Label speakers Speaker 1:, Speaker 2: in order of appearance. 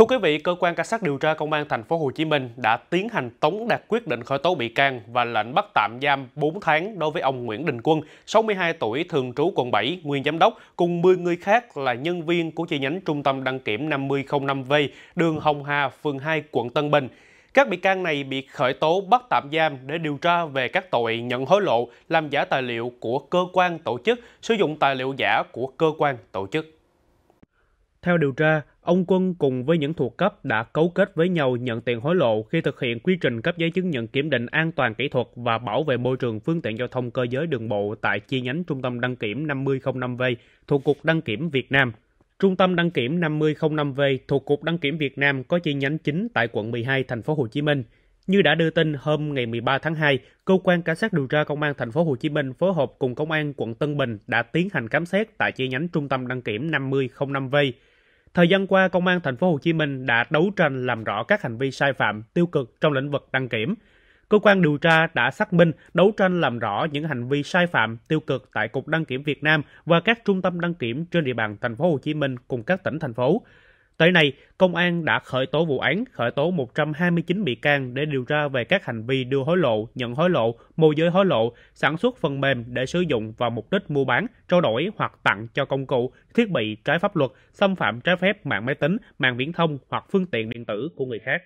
Speaker 1: Thưa quý vị, cơ quan cảnh sát điều tra công an thành phố Hồ Chí Minh đã tiến hành tống đạt quyết định khởi tố bị can và lệnh bắt tạm giam 4 tháng đối với ông Nguyễn Đình Quân, 62 tuổi, thường trú quận 7, nguyên giám đốc cùng 10 người khác là nhân viên của chi nhánh trung tâm đăng kiểm 5005V, đường Hồng Hà, phường 2, quận Tân Bình. Các bị can này bị khởi tố bắt tạm giam để điều tra về các tội nhận hối lộ, làm giả tài liệu của cơ quan tổ chức, sử dụng tài liệu giả của cơ quan tổ chức. Theo điều tra, Ông Quân cùng với những thuộc cấp đã cấu kết với nhau nhận tiền hối lộ khi thực hiện quy trình cấp giấy chứng nhận kiểm định an toàn kỹ thuật và bảo vệ môi trường phương tiện giao thông cơ giới đường bộ tại chi nhánh Trung tâm đăng kiểm 5005V thuộc Cục Đăng kiểm Việt Nam. Trung tâm đăng kiểm 5005V thuộc Cục Đăng kiểm Việt Nam có chi nhánh chính tại quận 12 thành phố Hồ Chí Minh. Như đã đưa tin hôm ngày 13 tháng 2, cơ quan cảnh sát điều tra công an thành phố Hồ Chí Minh phối hợp cùng công an quận Tân Bình đã tiến hành khám xét tại chi nhánh trung tâm đăng kiểm 5005V Thời gian qua, Công an thành phố Hồ Chí Minh đã đấu tranh làm rõ các hành vi sai phạm tiêu cực trong lĩnh vực đăng kiểm. Cơ quan điều tra đã xác minh, đấu tranh làm rõ những hành vi sai phạm tiêu cực tại Cục Đăng kiểm Việt Nam và các trung tâm đăng kiểm trên địa bàn thành phố Hồ Chí Minh cùng các tỉnh thành phố. Tới nay, công an đã khởi tố vụ án, khởi tố 129 bị can để điều tra về các hành vi đưa hối lộ, nhận hối lộ, môi giới hối lộ, sản xuất phần mềm để sử dụng vào mục đích mua bán, trao đổi hoặc tặng cho công cụ, thiết bị trái pháp luật, xâm phạm trái phép mạng máy tính, mạng viễn thông hoặc phương tiện điện tử của người khác.